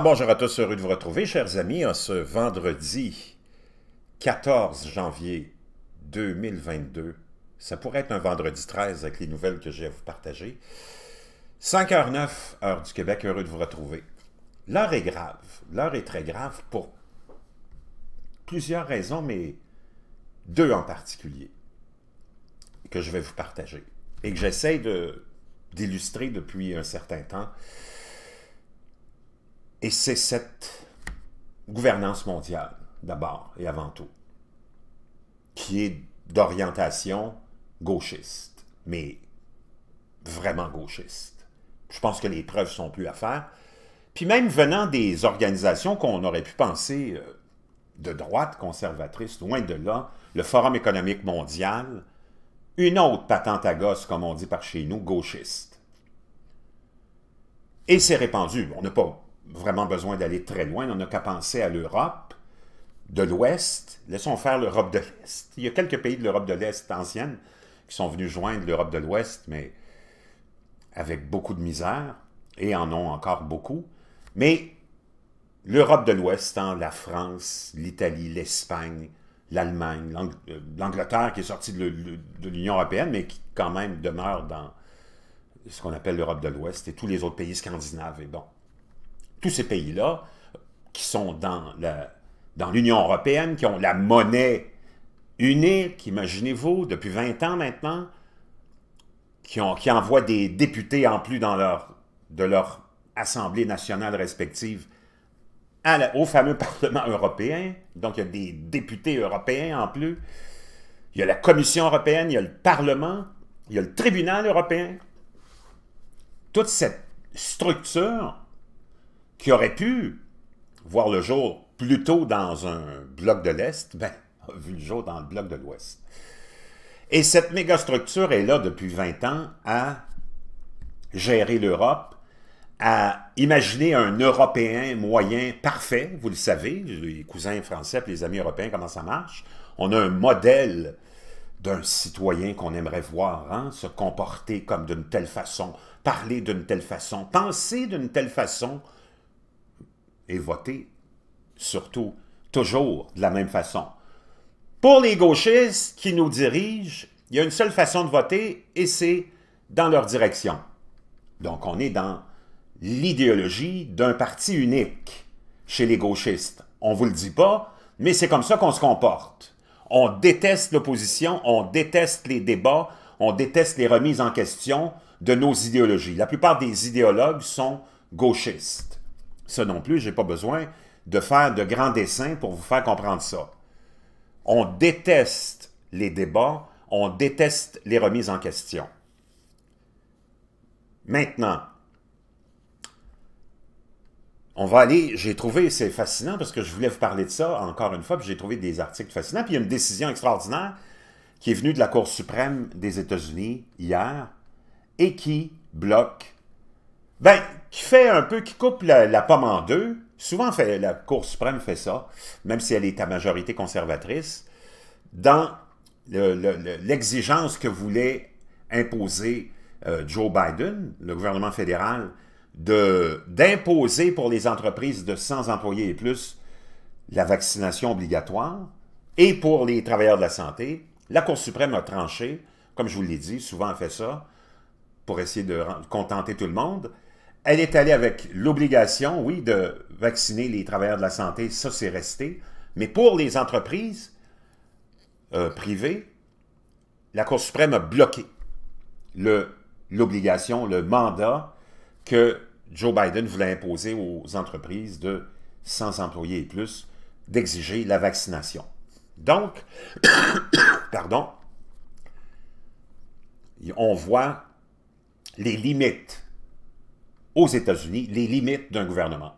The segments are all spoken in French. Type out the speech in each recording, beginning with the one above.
bonjour à tous, heureux de vous retrouver, chers amis, en ce vendredi 14 janvier 2022. Ça pourrait être un vendredi 13 avec les nouvelles que j'ai à vous partager. 5h09, heure du Québec, heureux de vous retrouver. L'heure est grave. L'heure est très grave pour plusieurs raisons, mais deux en particulier que je vais vous partager et que j'essaie d'illustrer depuis un certain temps et c'est cette gouvernance mondiale, d'abord et avant tout, qui est d'orientation gauchiste, mais vraiment gauchiste. Je pense que les preuves sont plus à faire. Puis même venant des organisations qu'on aurait pu penser euh, de droite conservatrice, loin de là, le Forum économique mondial, une autre patente à gosse, comme on dit par chez nous, gauchiste. Et c'est répandu. On n'a pas vraiment besoin d'aller très loin. On n'a qu'à penser à l'Europe de l'Ouest. Laissons faire l'Europe de l'Est. Il y a quelques pays de l'Europe de l'Est ancienne qui sont venus joindre l'Europe de l'Ouest, mais avec beaucoup de misère, et en ont encore beaucoup. Mais l'Europe de l'Ouest, hein, la France, l'Italie, l'Espagne, l'Allemagne, l'Angleterre qui est sortie de l'Union européenne, mais qui quand même demeure dans ce qu'on appelle l'Europe de l'Ouest, et tous les autres pays scandinaves, et bon, tous ces pays-là euh, qui sont dans l'Union européenne, qui ont la monnaie unique, imaginez-vous, depuis 20 ans maintenant, qui, envoient des députés en plus dans leur, de leur assemblée nationale respective au fameux Parlement européen. Donc, il y a des députés européens en plus. Il y a la Commission européenne, il y a le Parlement, il y a le Tribunal européen. Toute cette structure qui aurait pu voir le jour plutôt dans un bloc de l'Est, ben, a vu le jour dans le bloc de l'Ouest. Et cette mégastructure est là depuis 20 ans à gérer l'Europe, à imaginer un Européen moyen parfait, vous le savez, les cousins français et les amis européens, comment ça marche. On a un modèle d'un citoyen qu'on aimerait voir, hein, se comporter comme d'une telle façon, parler d'une telle façon, penser d'une telle façon, et voter, surtout, toujours de la même façon. Pour les gauchistes qui nous dirigent, il y a une seule façon de voter et c'est dans leur direction. Donc on est dans l'idéologie d'un parti unique chez les gauchistes. On ne vous le dit pas, mais c'est comme ça qu'on se comporte. On déteste l'opposition, on déteste les débats, on déteste les remises en question de nos idéologies. La plupart des idéologues sont gauchistes. Ça non plus, je n'ai pas besoin de faire de grands dessins pour vous faire comprendre ça. On déteste les débats, on déteste les remises en question. Maintenant, on va aller, j'ai trouvé, c'est fascinant parce que je voulais vous parler de ça encore une fois, puis j'ai trouvé des articles fascinants. Puis il y a une décision extraordinaire qui est venue de la Cour suprême des États-Unis hier et qui bloque, ben, qui fait un peu, qui coupe la, pomme en deux. Souvent, fait, la Cour suprême fait ça, même si elle est à majorité conservatrice, dans l'exigence que voulait imposer euh, Joe Biden, le gouvernement fédéral, d'imposer pour les entreprises de 100 employés et plus la vaccination obligatoire, et pour les travailleurs de la santé, la Cour suprême a tranché, comme je vous l'ai dit, souvent elle fait ça, pour essayer de contenter tout le monde, elle est allée avec l'obligation, oui, de vacciner les travailleurs de la santé, ça c'est resté. Mais pour les entreprises euh, privées, la Cour suprême a bloqué l'obligation, le, le mandat que Joe Biden voulait imposer aux entreprises de 100 employés et plus d'exiger la vaccination. Donc, pardon, on voit les limites aux États-Unis les limites d'un gouvernement.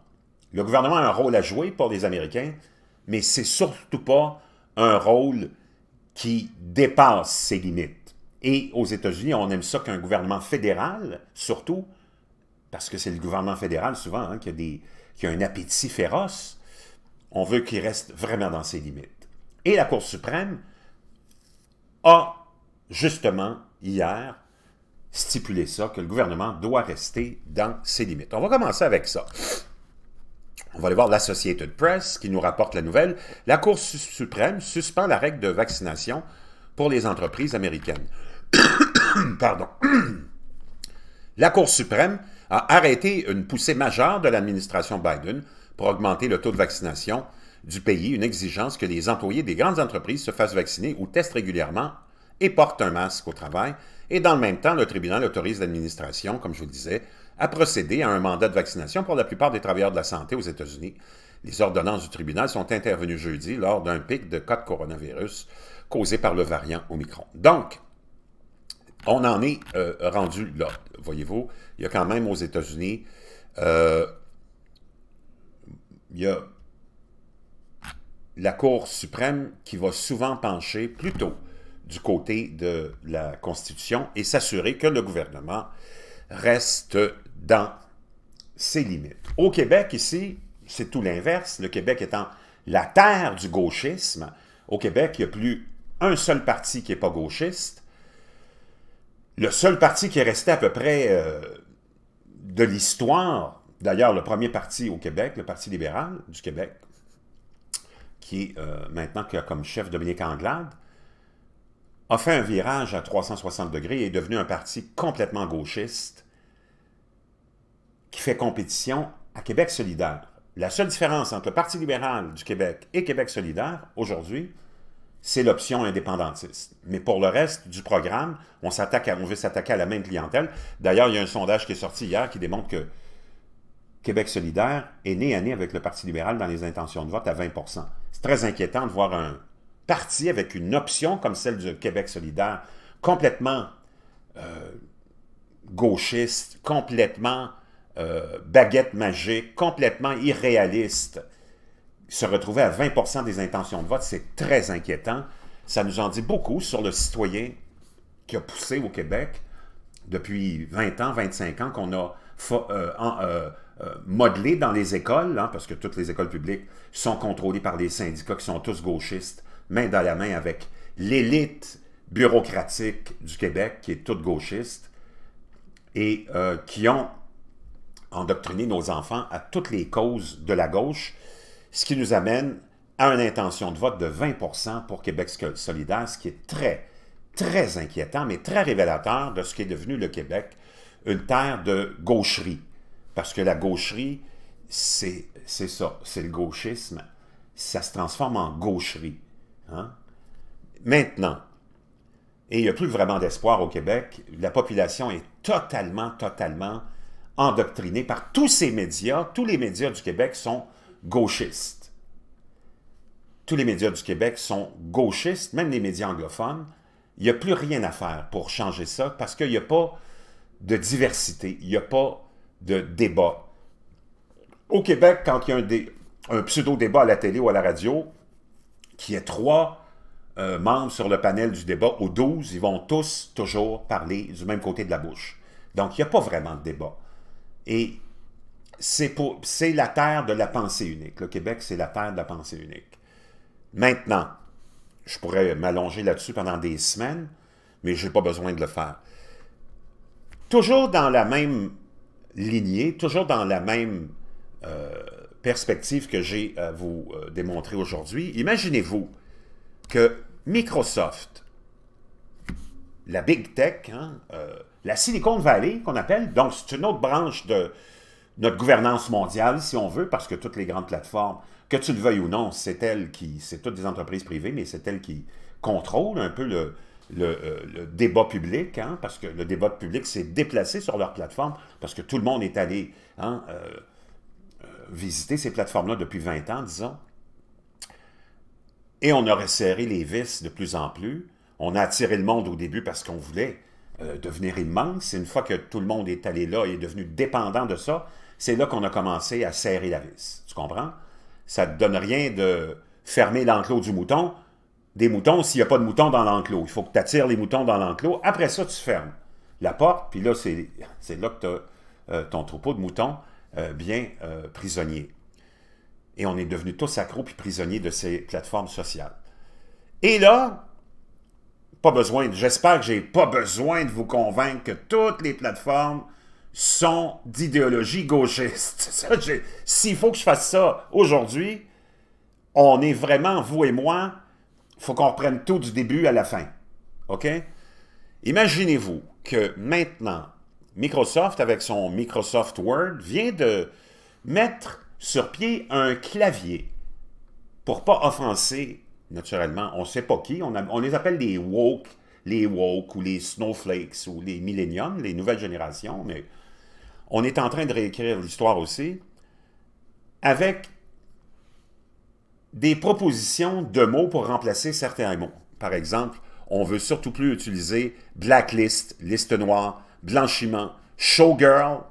Le gouvernement a un rôle à jouer pour les Américains, mais c'est surtout pas un rôle qui dépasse ses limites. Et aux États-Unis, on aime ça qu'un gouvernement fédéral, surtout, parce que c'est le gouvernement fédéral souvent hein, a qui a un appétit féroce, on veut qu'il reste vraiment dans ses limites. Et la Cour suprême a justement hier stipuler ça, que le gouvernement doit rester dans ses limites. On va commencer avec ça. On va aller voir l'Associated Press qui nous rapporte la nouvelle. La Cour suprême suspend la règle de vaccination pour les entreprises américaines. Pardon. la Cour suprême a arrêté une poussée majeure de l'administration Biden pour augmenter le taux de vaccination du pays, une exigence que les employés des grandes entreprises se fassent vacciner ou testent régulièrement et porte un masque au travail. Et dans le même temps, le tribunal autorise l'administration, comme je vous le disais, à procéder à un mandat de vaccination pour la plupart des travailleurs de la santé aux États-Unis. Les ordonnances du tribunal sont intervenues jeudi lors d'un pic de cas de coronavirus causé par le variant Omicron. Donc, on en est euh, rendu là. Voyez-vous, il y a quand même aux États-Unis, euh, il y a la Cour suprême qui va souvent pencher plutôt du côté de la Constitution et s'assurer que le gouvernement reste dans ses limites. Au Québec, ici, c'est tout l'inverse. Le Québec étant la terre du gauchisme, au Québec, il n'y a plus un seul parti qui n'est pas gauchiste. Le seul parti qui est resté à peu près euh, de l'histoire, d'ailleurs le premier parti au Québec, le Parti libéral du Québec, qui est euh, maintenant a comme chef Dominique Anglade, a fait un virage à 360 degrés et est devenu un parti complètement gauchiste qui fait compétition à Québec solidaire. La seule différence entre le Parti libéral du Québec et Québec solidaire, aujourd'hui, c'est l'option indépendantiste. Mais pour le reste du programme, on, s'attaque on veut s'attaquer à la même clientèle. D'ailleurs, il y a un sondage qui est sorti hier qui démontre que Québec solidaire est né à né avec le Parti libéral dans les intentions de vote à 20 C'est très inquiétant de voir un, parti avec une option comme celle du Québec solidaire, complètement euh, gauchiste, complètement euh, baguette magique, complètement irréaliste, se retrouver à 20 des intentions de vote, c'est très inquiétant. Ça nous en dit beaucoup sur le citoyen qui a poussé au Québec depuis 20 ans, 25 ans, qu'on a euh, modelé dans les écoles, hein, parce que toutes les écoles publiques sont contrôlées par des syndicats qui sont tous gauchistes, main dans la main avec l'élite bureaucratique du Québec, qui est toute gauchiste, et euh, qui ont endoctriné nos enfants à toutes les causes de la gauche, ce qui nous amène à une intention de vote de 20 pour Québec solidaire, ce qui est très, très inquiétant, mais très révélateur de ce qui est devenu le Québec, une terre de gaucherie. Parce que la gaucherie, c'est ça, c'est le gauchisme. Ça se transforme en gaucherie. Hein? Maintenant, et il n'y a plus vraiment d'espoir au Québec, la population est totalement, totalement endoctrinée par tous ces médias. Tous les médias du Québec sont gauchistes. Tous les médias du Québec sont gauchistes, même les médias anglophones. Il n'y a plus rien à faire pour changer ça parce qu'il n'y a pas de diversité, il n'y a pas de débat. Au Québec, quand il y a un pseudo-débat à la télé ou à la radio, qui est trois euh, membres sur le panel du débat, ou douze, ils vont tous toujours parler du même côté de la bouche. Donc, il n'y a pas vraiment de débat. Et c'est la terre de la pensée unique. Le Québec, c'est la terre de la pensée unique. Maintenant, je pourrais m'allonger là-dessus pendant des semaines, mais je n'ai pas besoin de le faire. Toujours dans la même lignée, toujours dans la même euh, perspective que j'ai à euh, vous euh, démontrer aujourd'hui, imaginez-vous que Microsoft, la Big Tech, hein, euh, la Silicon Valley qu'on appelle, donc c'est une autre branche de notre gouvernance mondiale, si on veut, parce que toutes les grandes plateformes, que tu le veuilles ou non, c'est elles qui, c'est toutes des entreprises privées, mais c'est elles qui contrôlent un peu le, débat public, hein, parce que le débat public s'est déplacé sur leur plateforme, parce que tout le monde est allé hein, visiter ces plateformes-là depuis 20 ans, disons, et on a resserré les vis de plus en plus. On a attiré le monde au début parce qu'on voulait euh, devenir immense. Une fois que tout le monde est allé là et est devenu dépendant de ça, c'est là qu'on a commencé à serrer la vis. Tu comprends? Ça ne donne rien de fermer l'enclos du mouton. Des moutons, s'il n'y a pas de moutons dans l'enclos, il faut que tu attires les moutons dans l'enclos. Après ça, tu fermes la porte, puis là, c'est là que tu as euh, ton troupeau de moutons euh, bien euh, prisonniers. Et on est devenus tous accros puis prisonniers de ces plateformes sociales. Et là, pas besoin, j'espère que j'ai pas besoin de vous convaincre que toutes les plateformes sont d'idéologie gauchiste. S'il faut que je fasse ça aujourd'hui, on est vraiment, vous et moi, faut qu'on reprenne tout du début à la fin. OK? Imaginez-vous que maintenant, Microsoft, avec son Microsoft Word, vient de mettre sur pied un clavier pour pas offenser, naturellement, on ne sait pas qui, on, les appelle les woke, les woke ou les snowflakes ou les millenniums, les nouvelles générations, mais on est en train de réécrire l'histoire aussi, avec des propositions de mots pour remplacer certains mots. Par exemple, on veut surtout plus utiliser blacklist, liste noire, blanchiment, showgirl.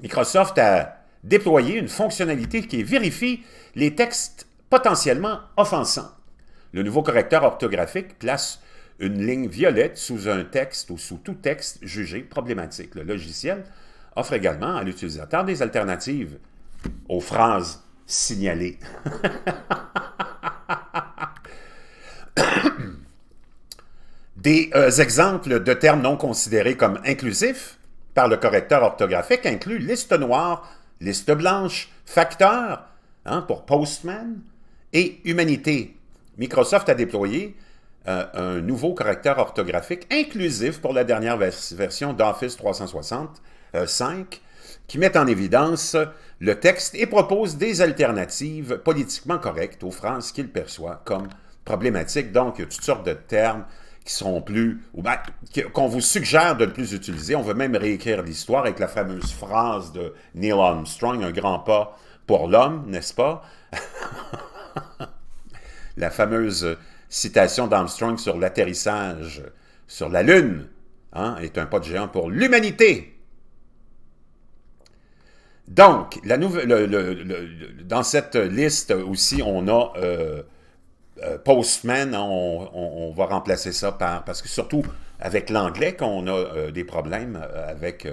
Microsoft a déployé une fonctionnalité qui vérifie les textes potentiellement offensants. Le nouveau correcteur orthographique place une ligne violette sous un texte ou sous tout texte jugé problématique. Le logiciel offre également à l'utilisateur des alternatives aux phrases signalées. Des euh, exemples de termes non considérés comme inclusifs par le correcteur orthographique incluent liste noire, liste blanche, facteur hein, pour postman et humanité. Microsoft a déployé euh, un nouveau correcteur orthographique inclusif pour la dernière version d'Office 365 euh, qui met en évidence le texte et propose des alternatives politiquement correctes aux phrases qu'il perçoit comme problématiques. Donc, il y a toutes sortes de termes qui sont plus, ou ben, qu'on vous suggère de ne plus utiliser. On veut même réécrire l'histoire avec la fameuse phrase de Neil Armstrong, un grand pas pour l'homme, n'est-ce pas? la fameuse citation d'Armstrong sur l'atterrissage sur la Lune hein, est un pas de géant pour l'humanité. Donc, la nouvelle, dans cette liste aussi, on a euh, euh, postman, hein, on, va remplacer ça par... Parce que surtout avec l'anglais qu'on a euh, des problèmes euh, avec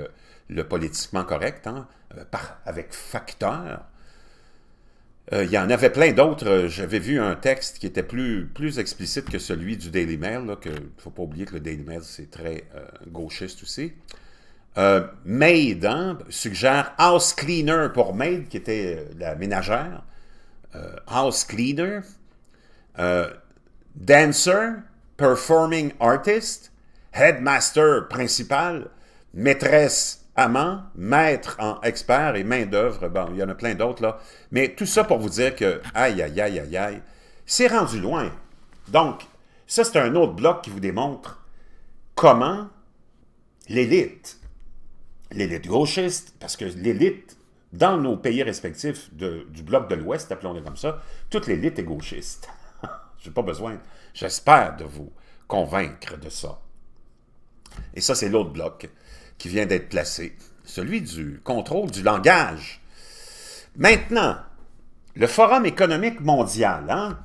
le politiquement correct, hein, avec facteur. il y en avait plein d'autres. J'avais vu un texte qui était plus, plus explicite que celui du Daily Mail. Il ne faut pas oublier que le Daily Mail, c'est très gauchiste aussi. maid hein, suggère house cleaner pour maid, qui était la ménagère. house cleaner, euh, dancer, performing artist, headmaster principal, maîtresse amant, maître en expert et main d'œuvre. Bon, il y en a plein d'autres là. Mais tout ça pour vous dire que, aïe, aïe, aïe, aïe, aïe, c'est rendu loin. Donc, ça, c'est un autre bloc qui vous démontre comment l'élite, l'élite gauchiste, parce que l'élite, dans nos pays respectifs du bloc de l'Ouest, appelons-le comme ça, toute l'élite est gauchiste. Je n'ai pas besoin, j'espère, de vous convaincre de ça. Et ça, c'est l'autre bloc qui vient d'être placé, celui du contrôle du langage. Maintenant, le Forum économique mondial, hein?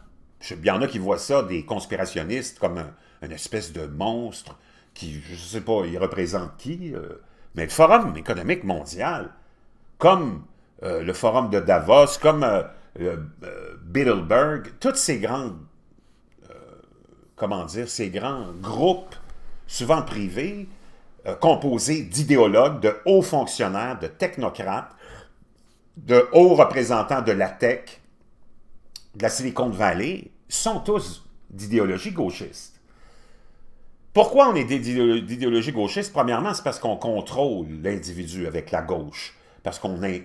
il y en a qui voient ça, des conspirationnistes, comme un, une espèce de monstre qui, je ne sais pas, il représente qui, euh, mais le Forum économique mondial, comme euh, le Forum de Davos, comme euh, euh toutes ces grandes comment dire, ces grands groupes, souvent privés, euh, composés d'idéologues, de hauts fonctionnaires, de technocrates, de hauts représentants de la tech, de la Silicon Valley, sont tous d'idéologie gauchiste. Pourquoi on est d'idéologie gauchiste? Premièrement, c'est parce qu'on contrôle l'individu avec la gauche. Parce qu'on est...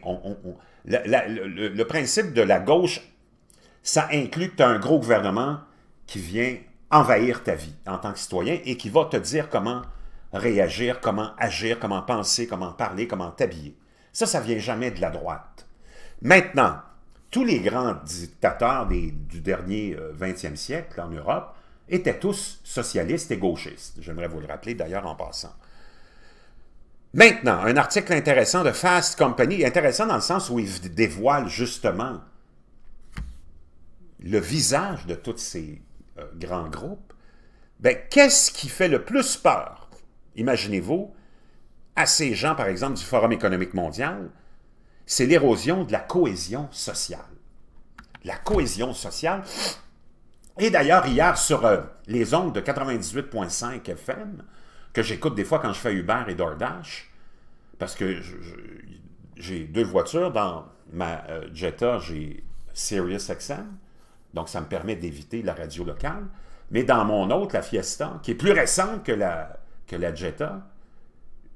le, principe de la gauche, ça inclut que tu as un gros gouvernement qui vient envahir ta vie en tant que citoyen et qui va te dire comment réagir, comment agir, comment penser, comment parler, comment t'habiller. Ça, ça vient jamais de la droite. Maintenant, tous les grands dictateurs du dernier 20e euh, siècle en Europe étaient tous socialistes et gauchistes. J'aimerais vous le rappeler d'ailleurs en passant. Maintenant, un article intéressant de Fast Company, intéressant dans le sens où il dévoile justement le visage de toutes ces euh, grand groupe, ben, qu'est-ce qui fait le plus peur, imaginez-vous, à ces gens, par exemple, du Forum économique mondial, c'est l'érosion de la cohésion sociale. La cohésion sociale. Et d'ailleurs, hier, sur euh, les ondes de 98.5 FM, que j'écoute des fois quand je fais Uber et DoorDash, parce que j'ai deux voitures. Dans ma euh, Jetta, j'ai Sirius XM. Donc, ça me permet d'éviter la radio locale. Mais dans mon autre, la Fiesta, qui est plus récente que la, que la Jetta,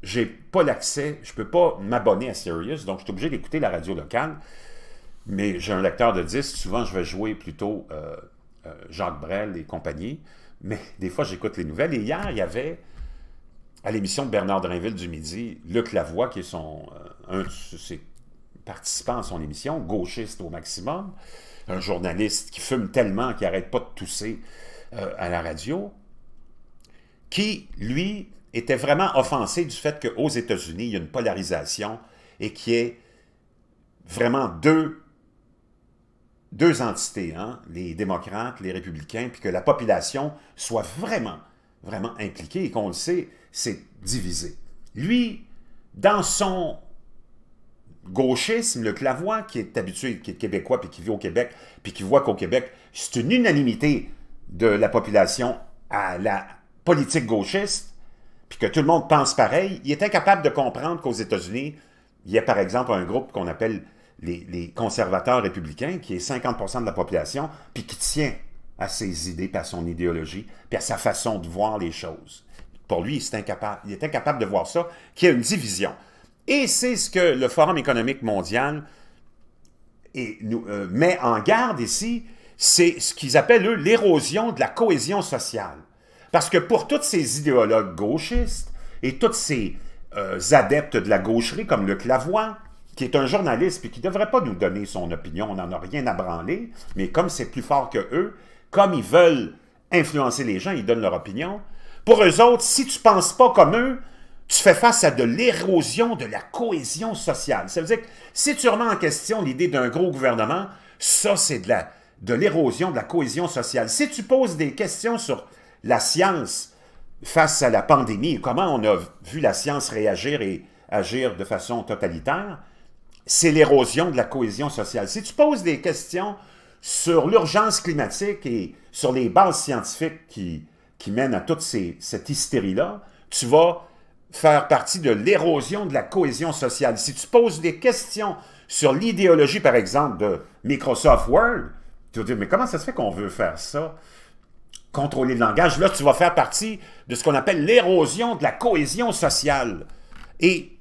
j'ai pas l'accès, je peux pas m'abonner à Sirius, donc je suis obligé d'écouter la radio locale. Mais j'ai un lecteur de disques, souvent je vais jouer plutôt euh, euh, Jacques Brel et compagnie. Mais des fois, j'écoute les nouvelles. Et hier, il y avait, à l'émission de Bernard Drinville du midi, Luc Lavoie, qui est son, euh, un de participant à son émission, gauchiste au maximum, un journaliste qui fume tellement qu'il n'arrête pas de tousser euh, à la radio, qui, lui, était vraiment offensé du fait qu'aux États-Unis, il y a une polarisation et y ait vraiment deux, deux entités, hein, les démocrates, les républicains, puis que la population soit vraiment, vraiment impliquée et qu'on le sait, c'est divisé. Lui, dans son gauchisme, le Clavois, qui est habitué, qui est québécois, puis qui vit au Québec, puis qui voit qu'au Québec, c'est une unanimité de la population à la politique gauchiste, puis que tout le monde pense pareil, il est incapable de comprendre qu'aux États-Unis, il y a par exemple un groupe qu'on appelle les, conservateurs républicains, qui est 50 de la population, puis qui tient à ses idées, par à son idéologie, puis à sa façon de voir les choses. Pour lui, c'est incapable, il est incapable de voir ça, qu'il y a une division. Et c'est ce que le Forum économique mondial nous, euh, met en garde ici, c'est ce qu'ils appellent, eux, l'érosion de la cohésion sociale. Parce que pour tous ces idéologues gauchistes et tous ces euh, adeptes de la gaucherie, comme le Clavois, qui est un journaliste et qui ne devrait pas nous donner son opinion, on n'en a rien à branler, mais comme c'est plus fort que eux, comme ils veulent influencer les gens, ils donnent leur opinion. Pour eux autres, si tu ne penses pas comme eux, tu fais face à de l'érosion de la cohésion sociale. Ça veut dire que si tu remets en question l'idée d'un gros gouvernement, ça, c'est de de l'érosion de la cohésion sociale. Si tu poses des questions sur la science face à la pandémie, comment on a vu la science réagir et agir de façon totalitaire, c'est l'érosion de la cohésion sociale. Si tu poses des questions sur l'urgence climatique et sur les bases scientifiques qui, qui mènent à toute cette hystérie-là, tu vas faire partie de l'érosion de la cohésion sociale. Si tu poses des questions sur l'idéologie, par exemple, de Microsoft Word, tu vas dire, mais comment ça se fait qu'on veut faire ça? Contrôler le langage, là, tu vas faire partie de ce qu'on appelle l'érosion de la cohésion sociale. Et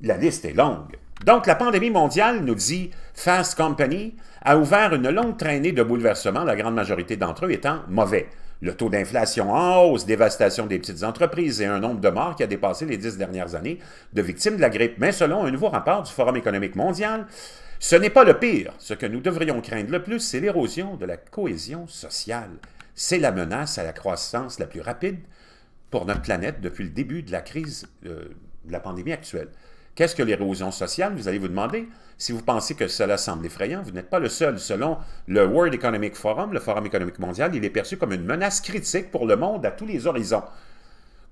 la liste est longue. Donc, la pandémie mondiale, nous dit Fast Company, a ouvert une longue traînée de bouleversements, la grande majorité d'entre eux étant mauvais le taux d'inflation en hausse, dévastation des petites entreprises et un nombre de morts qui a dépassé les dix dernières années de victimes de la grippe. Mais selon un nouveau rapport du Forum économique mondial, ce n'est pas le pire. Ce que nous devrions craindre le plus, c'est l'érosion de la cohésion sociale. C'est la menace à la croissance la plus rapide pour notre planète depuis le début de la crise euh, de la pandémie actuelle. Qu'est-ce que l'érosion sociale, vous allez vous demander? Si vous pensez que cela semble effrayant, vous n'êtes pas le seul. Selon le World Economic Forum, le Forum économique mondial, il est perçu comme une menace critique pour le monde à tous les horizons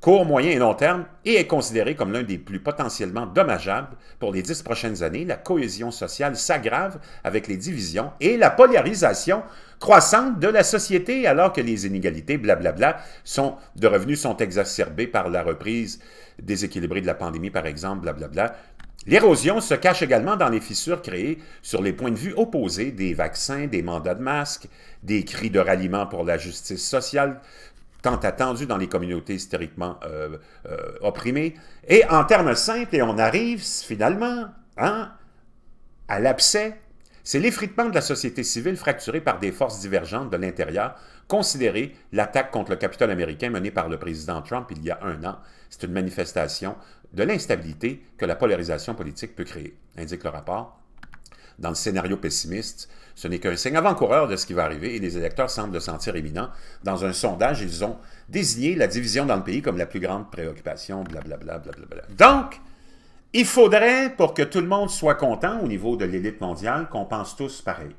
court, moyen et long terme et est considéré comme l'un des plus potentiellement dommageables pour les dix prochaines années. La cohésion sociale s'aggrave avec les divisions et la polarisation croissante de la société alors que les inégalités, blablabla, sont, de revenus sont exacerbées par la reprise déséquilibrée de la pandémie, par exemple, blablabla. L'érosion se cache également dans les fissures créées sur les points de vue opposés des vaccins, des mandats de masques, des cris de ralliement pour la justice sociale tant attendu dans les communautés historiquement euh, euh, opprimées. Et en termes simples, et on arrive finalement hein, à l'abcès, c'est l'effritement de la société civile fracturée par des forces divergentes de l'intérieur. Considéré, l'attaque contre le capital américain menée par le président Trump il y a un an. C'est une manifestation de l'instabilité que la polarisation politique peut créer, indique le rapport. Dans le scénario pessimiste, ce n'est qu'un signe avant-coureur de ce qui va arriver et les électeurs semblent le sentir éminent. Dans un sondage, ils ont désigné la division dans le pays comme la plus grande préoccupation, blablabla. Bla, bla, bla, Donc, il faudrait, pour que tout le monde soit content au niveau de l'élite mondiale, qu'on pense tous pareil.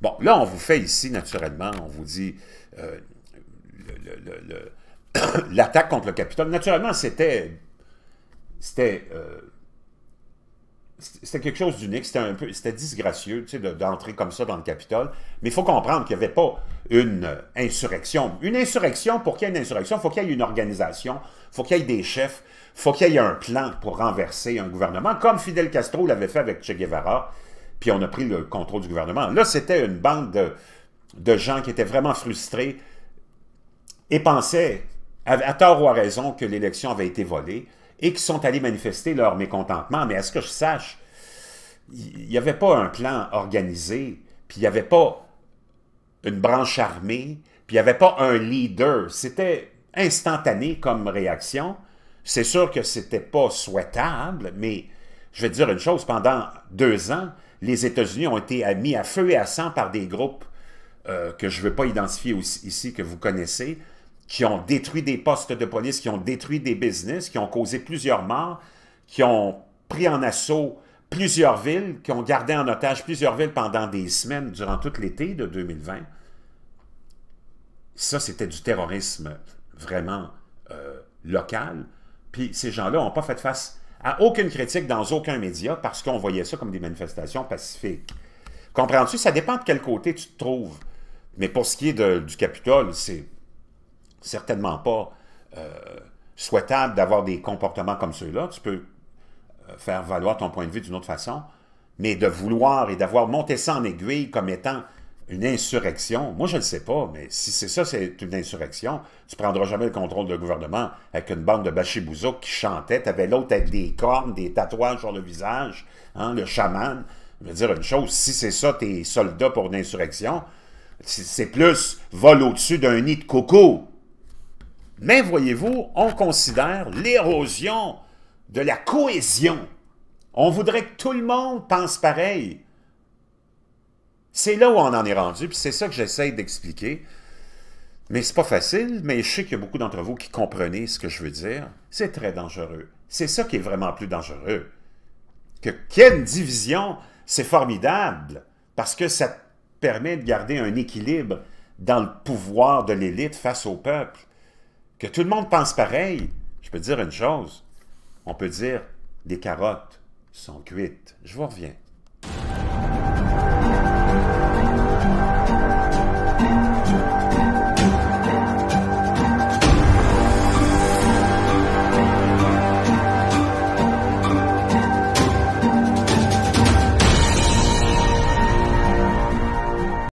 Bon, là, on vous fait ici, naturellement, on vous dit euh, l'attaque contre le Capitole. Naturellement, c'était c'était euh, c'était quelque chose d'unique, c'était un peu, c'était disgracieux, tu sais, d'entrer comme ça dans le Capitole. Mais il faut comprendre qu'il n'y avait pas une euh, insurrection. Une insurrection, pour qu'il y ait une insurrection, faut il faut qu'il y ait une organisation, il faut qu'il y ait des chefs, faut qu'il y ait un plan pour renverser un gouvernement, comme Fidel Castro l'avait fait avec Che Guevara, puis on a pris le contrôle du gouvernement. Là, c'était une bande de, gens qui étaient vraiment frustrés et pensaient, à tort ou à raison, que l'élection avait été volée et qui sont allés manifester leur mécontentement. Mais à ce que je sache, il n'y avait pas un plan organisé, puis il n'y avait pas une branche armée, puis il n'y avait pas un leader. C'était instantané comme réaction. C'est sûr que ce n'était pas souhaitable, mais je vais dire une chose, pendant deux ans, les États-Unis ont été mis à feu et à sang par des groupes euh, que je ne veux pas identifier ici, que vous connaissez, qui ont détruit des postes de police, qui ont détruit des business, qui ont causé plusieurs morts, qui ont pris en assaut plusieurs villes, qui ont gardé en otage plusieurs villes pendant des semaines durant tout l'été de 2020. Ça, c'était du terrorisme vraiment euh, local. Puis ces gens-là n'ont pas fait face à aucune critique dans aucun média parce qu'on voyait ça comme des manifestations pacifiques. Comprends-tu? Ça dépend de quel côté tu te trouves. Mais pour ce qui est du Capitole, c'est certainement pas euh, souhaitable d'avoir des comportements comme ceux-là. Tu peux euh, faire valoir ton point de vue d'une autre façon, mais de vouloir et d'avoir monté ça en aiguille comme étant une insurrection, moi je ne sais pas, mais si c'est ça, c'est une insurrection, tu prendras jamais le contrôle de gouvernement avec une bande de bachibouzouk qui chantait, avais l'autre avec des cornes, des tatouages sur le visage, hein, le chaman. Je veux dire une chose, si c'est ça tes soldats pour une insurrection, c'est plus vol au-dessus d'un nid de coco mais voyez-vous, on considère l'érosion de la cohésion. On voudrait que tout le monde pense pareil. C'est là où on en est rendu, puis c'est ça que j'essaie d'expliquer. Mais c'est pas facile, mais je sais qu'il y a beaucoup d'entre vous qui comprenez ce que je veux dire. C'est très dangereux. C'est ça qui est vraiment plus dangereux. Que quelle division, c'est formidable, parce que ça permet de garder un équilibre dans le pouvoir de l'élite face au peuple que tout le monde pense pareil, je peux dire une chose. On peut dire, des carottes sont cuites. Je vous reviens.